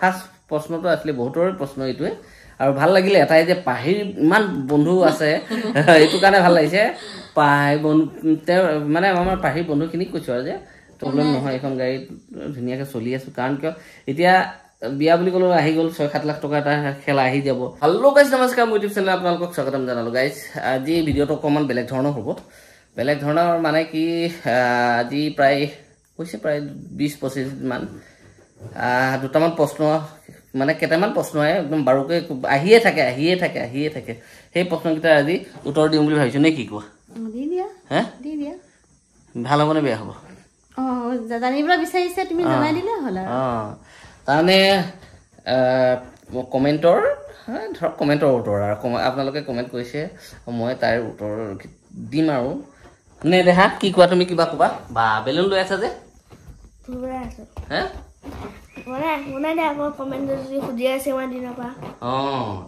first প্ৰশ্নটো আছিলে বহুতৰে প্ৰশ্ন এইটোৱে আৰু ভাল লাগিলে এটাই যে পাহিৰ ইমান বন্ধু আছে এইটো কাৰণে ভাল লাগিছে পাহি বন্ধু তেওঁ মানে আমাৰ পাহিৰ বন্ধুখিনিক কৈছোঁ আৰু যে প্ৰব্লেম নহয় এইখন গাড়ীত ধুনীয়াকৈ চলি আছোঁ কাৰণ কিয় এতিয়া বিয়া বুলি ক'লেও আহি গ'ল ছয় সাত লাখ টকা এটা খেলা আহি যাব হেল্ল' গাইজ নমস্কাৰ মই ইউটিউব চেনেল আপোনালোকক স্বাগতম জনালোঁ গাইজ আজি ভিডিঅ'টো অকণমান বেলেগ ধৰণৰ হ'ব বেলেগ ধৰণৰ মানে কি আজি প্ৰায় কৈছে প্ৰায় বিছ পঁচিছ পঁচিছমান দুটামান প্ৰশ্ন মানে কেইটামান প্ৰশ্নই একদম বাৰুকৈ আহিয়ে থাকে আহিয়ে থাকে আহিয়ে থাকে সেই প্ৰশ্নকেইটা আজি উত্তৰ দিওঁ বুলি ভাবিছোঁ নে কি কোৱা ভাল হ'বনে বেয়া হ'ব তাৰমানে কমেণ্টৰ ধৰক কমেণ্টৰ উত্তৰ আৰু আপোনালোকে কমেণ্ট কৰিছে মই তাৰ উত্তৰ দিম আৰু নে দেহা কি কোৱা তুমি কিবা কোবা বা বেলুন লৈ আছা যে Oh,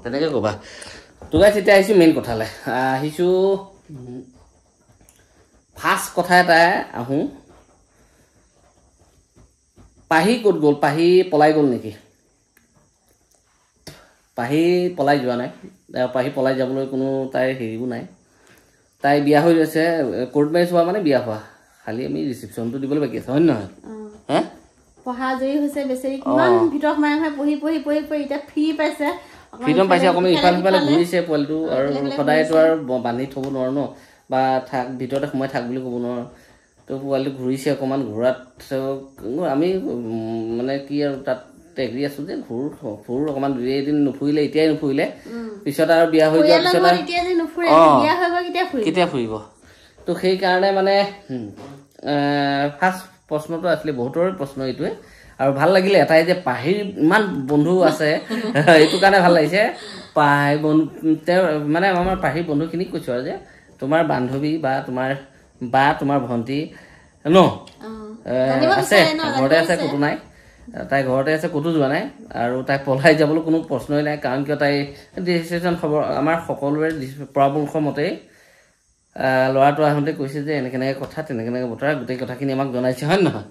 তেনেকে ক'বা তোগাই তেতিয়া আহিছোঁ মেইন কথালৈ আহিছোঁ ফাৰ্ষ্ট কথা এটাই আহোঁ পাহি ক'ত গ'ল পাহি পলাই গ'ল নেকি পাহি পলাই যোৱা নাই পাহি পলাই যাবলৈ কোনো তাইৰ হেৰিও নাই তাই বিয়া হৈ গৈছে ক'ৰ্ট মেৰেজ হোৱা মানে বিয়া হোৱা খালি আমি ৰিচিপশ্যনটো দিবলৈ বাকী আছে হয়নে নহয় হে পঢ়া জৰি হৈছে বেছি কিমান ভিতৰ সোমাই সোমাই পঢ়ি পঢ়ি পঢ়ি পঢ়ি এতিয়া ফ্ৰী পাইছে ফ্ৰীডম পাইছে অকণমান ইফাল সিফালে ঘূৰিছে পোৱালিটো আৰু সদায়তো আৰু বান্ধি থ'ব নোৱাৰো বা থাক ভিতৰতে সোমাই থাক বুলি ক'ব নোৱাৰো ত' পোৱালিটো ঘূৰিছে অকণমান ঘূৰাত আমি মানে কি আৰু তাত টেগৰি আছো যে ঘূৰ ঘূৰ অকমান দুই এদিন নুফুৰিলে এতিয়াই নুফুৰিলে পিছত আৰু বিয়া হৈ যোৱাৰ পিছত কেতিয়া ফুৰিব ত' সেইকাৰণে মানে ফাৰ্ষ্ট প্ৰশ্নটো আছিলে বহুতৰে প্ৰশ্ন এইটোৱে আৰু ভাল লাগিলে এটাই যে পাহিৰ ইমান বন্ধু আছে এইটো কাৰণে ভাল লাগিছে পাহি বন্ধু তেওঁ মানে আমাৰ পাহিৰ বন্ধুখিনিক কৈছোঁ আৰু যে তোমাৰ বান্ধৱী বা তোমাৰ বা তোমাৰ ভণ্টি ন আছে ঘৰতে আছে ক'তো নাই তাই ঘৰতে আছে ক'তো যোৱা নাই আৰু তাই পলাই যাবলৈ কোনো প্ৰশ্নই নাই কাৰণ কিয় তাই ডিচিশ্যন খবৰ আমাৰ সকলোৰে পৰামৰ্শ মতেই ল'ৰাটো আহোঁতে কৈছে যে এনেকে এনেকৈ কথা তেনেকে এনেকৈ বতৰা গোটেই কথাখিনি আমাক জনাইছে হয় নহয়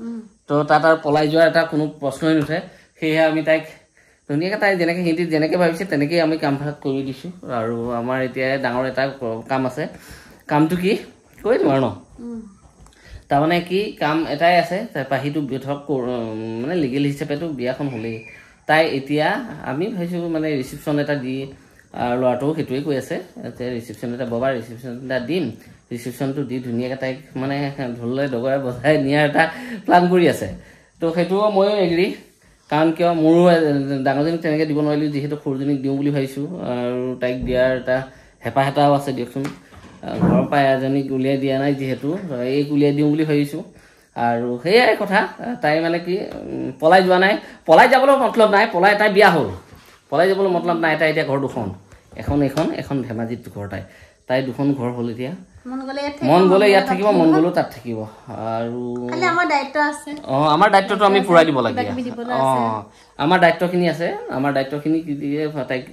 তো তাত আৰু পলাই যোৱাৰ এটা কোনো প্ৰশ্নই নুঠে সেয়েহে আমি তাইক ধুনীয়াকৈ তাই যেনেকৈ সিহঁতি যেনেকৈ ভাবিছে তেনেকৈয়ে আমি কাম ভাগ কৰি দিছোঁ আৰু আমাৰ এতিয়া ডাঙৰ এটা কাম আছে কামটো কি কৰি দিওঁ আৰু ন তাৰমানে কি কাম এটাই আছে পাহিটো ধৰক মানে লিগেল হিচাপেতো বিয়াখন হ'লেই তাই এতিয়া আমি ভাবিছোঁ মানে ৰিচিপশ্যন এটা দি আৰু ল'ৰাটোও সেইটোৱে কৈ আছে যে এটা ববা ৰিচিপশ্যন এটা দিম ৰিচিপশ্যনটো দি ধুনীয়াকৈ তাইক মানে ঢোললৈ ডগৰাই বজাই নিয়াৰ এটা প্লান কৰি আছে তো সেইটো ময়ো এগ্ৰি কাৰণ কিয় মোৰো ডাঙৰজনীক তেনেকৈ দিব নোৱাৰিলোঁ যিহেতু সৰুজনীক দিওঁ বুলি ভাবিছোঁ আৰু তাইক দিয়াৰ এটা হেঁপাহ এটাও আছে দিয়কচোন ঘৰৰ পৰা এজনীক উলিয়াই দিয়া নাই যিহেতু এইক উলিয়াই দিওঁ বুলি ভাবিছোঁ আৰু সেয়াই কথা তাই মানে কি পলাই যোৱা নাই পলাই যাবলৈ মতলব নাই পলাই তাই বিয়া হ'ল পলাই যাবলৈ মতলব নাই তাই এতিয়া ঘৰ দুখন এখন এখন এখন ধেমাজিত ঘৰ তাই তাই দুখন ঘৰ হ'ল এতিয়া মন গ'লে ইয়াত থাকিব মন গ'লেও তাত থাকিব আৰু অঁ আমাৰ দায়িত্বটো আমি পূৰাই দিব লাগে অঁ আমাৰ দায়িত্বখিনি আছে আমাৰ দায়িত্বখিনি তাইক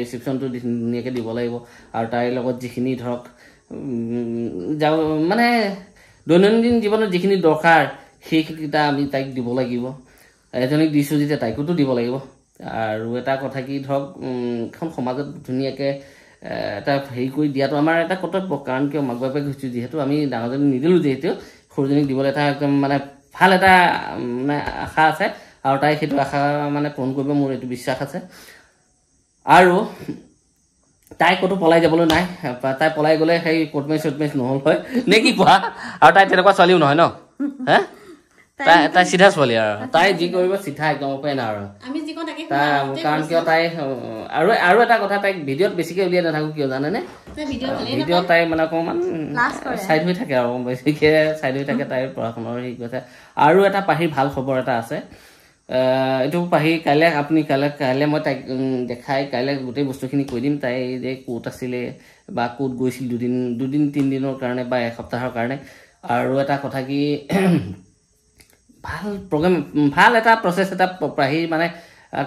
ৰিচিপশ্যনটো ধুনীয়াকৈ দিব লাগিব আৰু তাইৰ লগত যিখিনি ধৰক যাব মানে দৈনন্দিন জীৱনত যিখিনি দৰকাৰ সেইকেইটা আমি তাইক দিব লাগিব এজনীক দিছোঁ যেতিয়া তাইকোতো দিব লাগিব আৰু এটা কথা কি ধৰক এখন সমাজত ধুনীয়াকৈ এটা হেৰি কৰি দিয়াটো আমাৰ এটা কৰ্তব্য কাৰণ কিয় মাক বাপেক হৈছোঁ যিহেতু আমি ডাঙৰজনী নিদিলোঁ যিহেতু সৰুজনীক দিবলৈ এটা একদম মানে ভাল এটা মানে আশা আছে আৰু তাই সেইটো আশা মানে পূৰণ কৰিব মোৰ এইটো বিশ্বাস আছে আৰু তাই ক'তো পলাই যাবলৈ নাই তাই পলাই গ'লে সেই কোৰ্ট মেচ চোৰ্ট মেচ নহ'ল হয় নে কি কোৱা আৰু তাই তেনেকুৱা ছোৱালীও নহয় ন হে তাই চিধা ছোৱালী আৰু তাই যি কৰিব চিধা একদম অপেন আৰু কাৰণ কিয় তাই আৰু আৰু এটা কথা তাইক ভিডিঅ'ত বেছিকৈ উলিয়াই নাথাকো কিয় জানেনে ভিডিঅ'ত তাই মানে অকণমান চাইড হৈ থাকে আৰু বেছিকৈ চাইড হৈ থাকে তাইৰ পঢ়া শুনাৰ হেৰি কথা আৰু এটা পাহিৰ ভাল খবৰ এটা আছে এইটো পাহি কাইলৈ আপুনি কাইলৈ কাইলৈ মই তাইক দেখাই কাইলৈ গোটেই বস্তুখিনি কৈ দিম তাই যে ক'ত আছিলে বা ক'ত গৈছিল দুদিন দুদিন তিনিদিনৰ কাৰণে বা এসপ্তাহৰ কাৰণে আৰু এটা কথা কি ভাল প্ৰগ্ৰেম ভাল এটা প্ৰচেছ এটা আহি মানে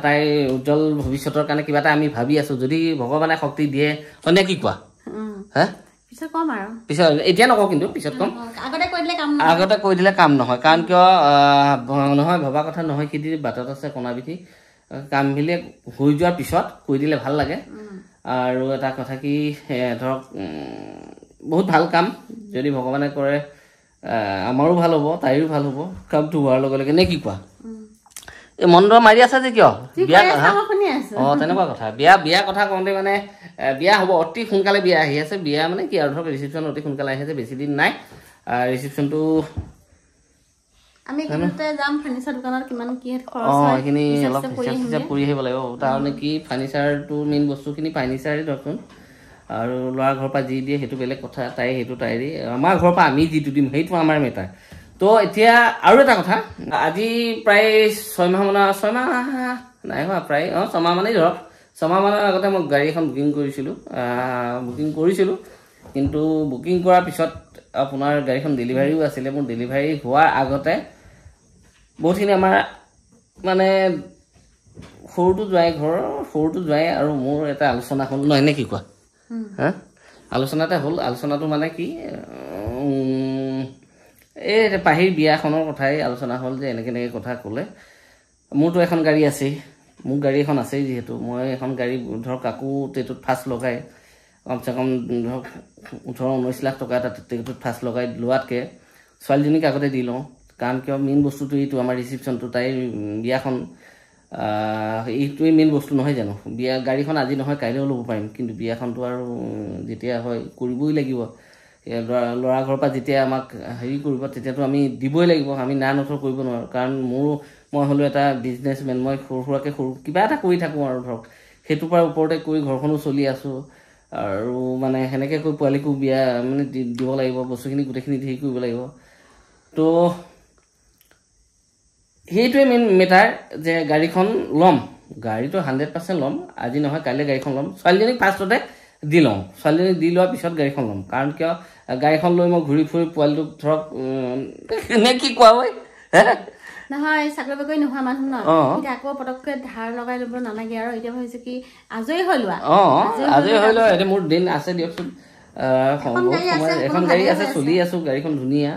তাই উজ্জ্বল ভৱিষ্যতৰ কাৰণে কিবা এটা আমি ভাবি আছো যদি ভগৱানে শক্তি দিয়ে হয়নে কি কোৱা এতিয়া নকওঁ কিন্তু পিছত ক'ম আগতে কৈ দিলে কাম নহয় কাৰণ কিয় নহয় ভবা কথা নহয় সি বাটত আছে কণাবিধি কাম বুলিয়ে হৈ যোৱাৰ পিছত কৈ দিলে ভাল লাগে আৰু এটা কথা কি ধৰক বহুত ভাল কাম যদি ভগৱানে কৰে আমাৰো ভাল হ'ব তাইৰো ভাল হ'ব কামটো হোৱাৰ লগে লগে নে কি কোৱা এই মন্দ্ৰ মাৰি আছা যে কিয় বিয়া কথা অঁ তেনেকুৱা কথা বিয়া বিয়া কথা কওঁতে মানে বিয়া হ'ব অতি সোনকালে বিয়া আহি আছে বিয়া মানে কি আৰু ধৰক ৰিচিপশ্যন অতি সোনকালে আহি আছে বেছিদিন নাই ৰিচিপশ্যনটো অঁ এইখিনি অলপ কৰি আহিব লাগিব তাৰমানে কি ফাৰ্নিচাৰটো মেইন বস্তুখিনি ফাৰ্নিচাৰে ধৰকচোন আৰু ল'ৰা ঘৰৰ পৰা যি দিয়ে সেইটো বেলেগ কথা তাই সেইটো তাই তাইৰে আমাৰ ঘৰৰ পৰা আমি যিটো দিম সেইটো আমাৰ মেটাৰ তো এতিয়া আৰু এটা কথা আজি প্ৰায় ছয়মাহমানৰ ছয়মাহ নাই হোৱা প্ৰায় অঁ ছমাহমানেই ধৰক ছমাহমানৰ আগতে মই গাড়ী এখন বুকিং কৰিছিলোঁ বুকিং কৰিছিলোঁ কিন্তু বুকিং কৰাৰ পিছত আপোনাৰ গাড়ীখন ডেলিভাৰীও আছিলে মোৰ ডেলিভাৰী হোৱাৰ আগতে বহুতখিনি আমাৰ মানে সৰুটো যোৱাই ঘৰৰ সৰুটো যোৱাই আৰু মোৰ এটা আলোচনা হ'ল নহয় নে কি কোৱা আলোচনাতে হ'ল আলোচনাটো মানে কি এই পাহিৰ বিয়া এখনৰ কথাই আলোচনা হ'ল যে এনেকৈ এনেকৈ কথা ক'লে মোৰতো এখন গাড়ী আছেই মোৰ গাড়ী এখন আছেই যিহেতু মই এখন গাড়ী ধৰক কাকো টেটোত ফাষ্ট লগাই কমচে কম ধৰক ওঠৰ ঊনৈছ লাখ টকা এটা টেটুত ফাষ্ট লগাই লোৱাতকৈ ছোৱালীজনীক আগতে দি লওঁ কাৰণ কিয় মেইন বস্তুটো এইটো আমাৰ ৰিচিপশ্যনটো তাইৰ বিয়াখন এইটোৱে মেইন বস্তু নহয় জানো বিয়া গাড়ীখন আজি নহয় কাইলৈও ল'ব পাৰিম কিন্তু বিয়াখনতো আৰু যেতিয়া হয় কৰিবই লাগিব ল'ৰা ঘৰৰ পৰা যেতিয়া আমাক হেৰি কৰিব তেতিয়াতো আমি দিবই লাগিব আমি না নথৰ কৰিব নোৱাৰোঁ কাৰণ মোৰো মই হ'লোঁ এটা বিজনেছমেন মই সৰু সুৰাকৈ সৰু কিবা এটা কৰি থাকোঁ আৰু ধৰক সেইটোৰ পৰা ওপৰতে কৰি ঘৰখনো চলি আছোঁ আৰু মানে সেনেকৈ কৈ পোৱালিকো বিয়া মানে দিব লাগিব বস্তুখিনি গোটেইখিনি হেৰি কৰিব লাগিব তো সেইটোৱে মেইন মেটাৰ যে গাড়ীখন ল'ম গাড়ীটো হাণ্ড্ৰেড পাৰ্চেণ্ট ল'ম আজি নহয় কাইলৈ গাড়ীখন ল'ম ছোৱালীজনীক ফাৰ্ষ্টতে দি লওঁ ছোৱালীজনীক দি লোৱাৰ পিছত গাড়ীখন ল'ম কাৰণ কিয় গাড়ীখন লৈ মই ঘূৰি ফুৰি পোৱালিটোক ধৰক এনে কি কোৱা হয় নহয় চাকৰি বাকৰি নোহোৱা মানুহ ন আকৌ পটককৈ ধাৰ লগাই ল'ব নালাগে আৰু এতিয়া ভাবিছো কি আজৰি হৈ লোৱা আজৰি হৈ লোৱা মোৰ দিন আছে দিয়কচোন এখন গাড়ী আছে চলি আছো গাড়ীখন ধুনীয়া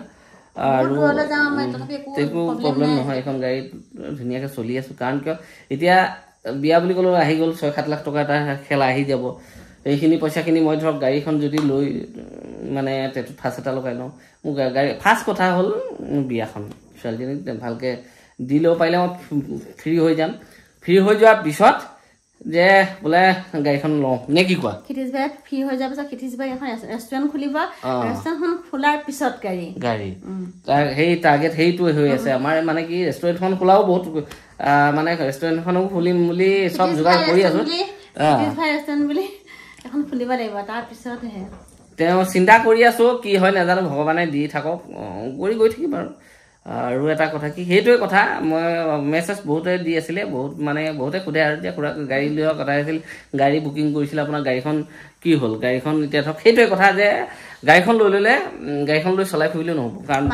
আৰু একো প্ৰব্লেম নহয় এইখন গাড়ীত ধুনীয়াকৈ চলি আছোঁ কাৰণ কিয় এতিয়া বিয়া বুলি ক'লেও আহি গ'ল ছয় সাত লাখ টকা এটা খেলা আহি যাব সেইখিনি পইচাখিনি মই ধৰক গাড়ীখন যদি লৈ মানে ফাৰ্ষ্ট এটা লগাই লওঁ মোৰ গাড়ী ফাৰ্ষ্ট কথা হ'ল মোৰ বিয়াখন ছোৱালীজনীক ভালকৈ দি ল'ব পাৰিলে মই ফ্ৰী হৈ যাম ফ্ৰী হৈ যোৱাৰ পিছত যে বোলে গাড়ীখন লওঁ নে কি কোৱা খিতিজবাই ফ্ৰী হৈ যোৱাৰ পিছত খিতিজবাই এখন ৰেষ্টুৰেণ্ট খুলিব ৰেষ্টুৰেণ্টখন খোলাৰ পিছত গাড়ী গাড়ী সেই টাৰ্গেট সেইটোৱে হৈ আছে আমাৰ মানে কি ৰেষ্টুৰেণ্টখন খোলাও বহুত মানে ৰেষ্টুৰেণ্টখনো খুলিম বুলি চব যোগাৰ কৰি আছো ৰেষ্টুৰেণ্ট বুলি এখন খুলিব লাগিব তাৰপিছতহে তেওঁ চিন্তা কৰি আছো কি হয় নাজানো ভগৱানে দি থাকক কৰি গৈ থাকিম আৰু আৰু এটা কথা কি সেইটোৱে কথা মই মেছেজ বহুতে দি আছিলে বহুত মানে বহুতে সোধে আৰু যে খুৰা গাড়ী লোৱা কথা আছিল গাড়ী বুকিং কৰিছিলে আপোনাৰ গাড়ীখন কি হ'ল গাড়ীখন এতিয়া ধৰক সেইটোৱে কথা যে গাড়ীখন লৈ ল'লে গাড়ীখন লৈ চলাই ফুৰিলেও নহ'ব কাৰণ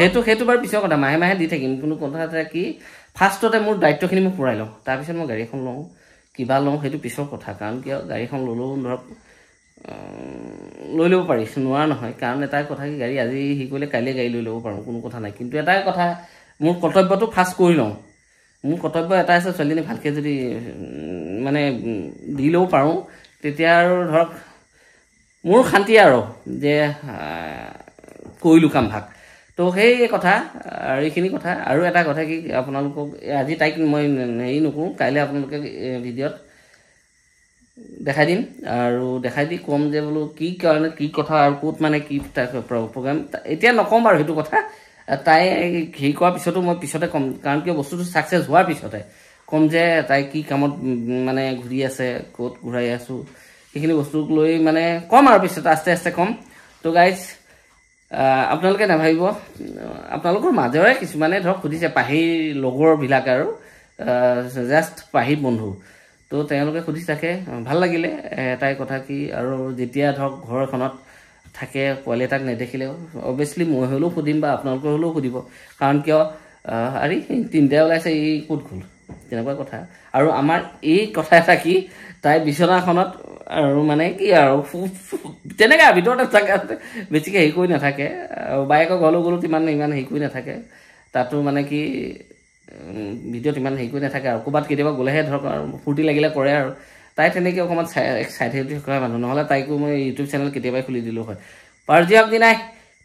সেইটো সেইটো বাৰু পিছৰ কথা মাহে মাহে দি থাকিম কোনো কথা এটা কি ফাৰ্ষ্টতে মোৰ দায়িত্বখিনি মই পূৰাই লওঁ তাৰপিছত মই গাড়ীখন লওঁ কিবা লওঁ সেইটো পিছৰ কথা কাৰণ কিয় গাড়ীখন ল'লেও ধৰক লৈ ল'ব পাৰি নোৱাৰা নহয় কাৰণ এটাই কথা কি গাড়ী আজি সি কৰিলে কাইলৈ গাড়ী লৈ ল'ব পাৰোঁ কোনো কথা নাই কিন্তু এটাই কথা মোৰ কৰ্তব্যটো ফাষ্ট কৰি লওঁ মোৰ কৰ্তব্য এটা আছে ছোৱালীজনী ভালকৈ যদি মানে দি ল'ব পাৰোঁ তেতিয়া আৰু ধৰক মোৰ শান্তি আৰু যে কৰিলোঁ কাম ভাগ ত' সেই কথা আৰু এইখিনি কথা আৰু এটা কথা কি আপোনালোকক আজি তাইক মই হেৰি নকৰোঁ কাইলৈ আপোনালোকে ভিডিঅ'ত দেখাই দিম আৰু দেখাই দি ক'ম যে বোলো কি কাৰণে কি কথা আৰু ক'ত মানে কি প্ৰগ্ৰেম এতিয়া নকওঁ বাৰু সেইটো কথা তাই হেৰি কৰাৰ পিছতো মই পিছতে ক'ম কাৰণ কিয় বস্তুটো ছাকচেছ হোৱাৰ পিছতে ক'ম যে তাই কি কামত মানে ঘূৰি আছে ক'ত ঘূৰাই আছোঁ সেইখিনি বস্তুক লৈ মানে ক'ম আৰু পিছত আস্তে আস্তে ক'ম ত' গাইজ আপোনালোকে নাভাবিব আপোনালোকৰ মাজৰে কিছুমানে ধৰক সুধিছে পাহিৰ লগৰবিলাক আৰু জাষ্ট পাহিৰ বন্ধু তো তেওঁলোকে সুধি থাকে ভাল লাগিলে এটাই কথা কি আৰু যেতিয়া ধৰক ঘৰ এখনত থাকে পোৱালি এটাক নেদেখিলেও অভিয়াছলি মই হ'লেও সুধিম বা আপোনালোকৰ হ'লেও সুধিব কাৰণ কিয় আৰে তিনিটাই ওলাইছে এই ক'ত গ'ল তেনেকুৱা কথা আৰু আমাৰ এই কথা এটা কি তাই বিচনাখনত আৰু মানে কি আৰু তেনেকৈ ভিতৰতে থাকে বেছিকৈ হেৰি কৰি নাথাকে আৰু বায়েকৰ ঘৰলৈ গ'লেও তিমান ইমান হেৰি কৰি নাথাকে তাতো মানে কি ভিডিঅ'ত ইমান হেৰি কৰি নাথাকে আৰু ক'ৰবাত কেতিয়াবা গ'লেহে ধৰক আৰু ফূৰ্তি লাগিলে কৰে আৰু তাই তেনেকৈ অকণমান চাই চাই থাকে মানুহ নহ'লে তাইকো মই ইউটিউব চেনেল কেতিয়াবাই খুলি দিলোঁ হয় বাৰু দিয়ক নাই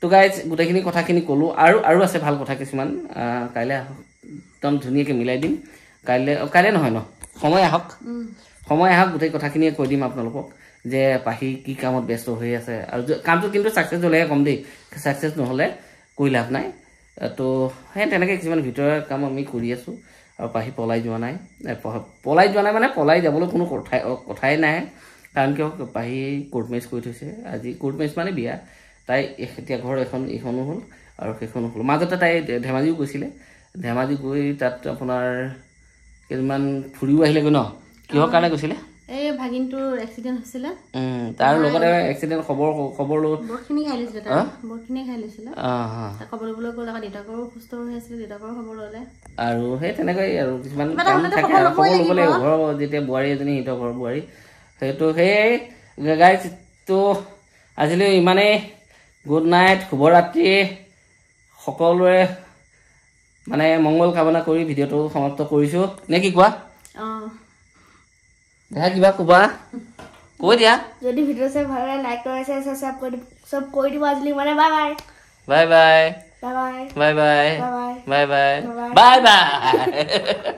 তো গাই গোটেইখিনি কথাখিনি ক'লোঁ আৰু আৰু আছে ভাল কথা কিছুমান কাইলৈ একদম ধুনীয়াকৈ মিলাই দিম কাইলৈ কাইলৈ নহয় ন সময় আহক সময় আহক গোটেই কথাখিনিয়ে কৈ দিম আপোনালোকক যে পাহি কি কামত ব্যস্ত হৈ আছে আৰু কামটো কিন্তু ছাকচেছ হ'লেহে কম দেই ছাকচেছ নহ'লে কৈ লাভ নাই তো সেই তেনেকৈ কিছুমান ভিতৰৰ কাম আমি কৰি আছোঁ আৰু পাহি পলাই যোৱা নাই পলাই যোৱা নাই মানে পলাই যাবলৈ কোনো কথাই কথাই নাই কাৰণ কিয় পাহি কোৰ্ট মেচ কৰি থৈছে আজি কোৰ্ট মেচ মানে বিয়া তাই এতিয়া ঘৰ এখন এইখনো হ'ল আৰু সেইখনো হ'ল মাজতে তাই ধেমাজিও গৈছিলে ধেমাজি গৈ তাত আপোনাৰ কেইজনমান ফুৰিও আহিলেগৈ ন কিহৰ কাৰণে গৈছিলে যেতিয়া ঘৰৰ বোৱাৰী সেইটো সেই গাইজটো আজিলৈ ইমানেই গুড নাইট শুভৰাত্ৰি সকলোৰে মানে মংগল কামনা কৰি ভিডিঅ'টো সমাপ্ত কৰিছোঁ নে কি কোৱা দেখা কিবা কবা কৈ দিয়া যদি ভিডিঅ' চাই ভাল লাগে লাইক কৰি চাই চাবস্ক্ৰাইব কৰি সব কৈ দিব আজিলি মানে bye bye bye bye bye bye bye bye bye bye bye bye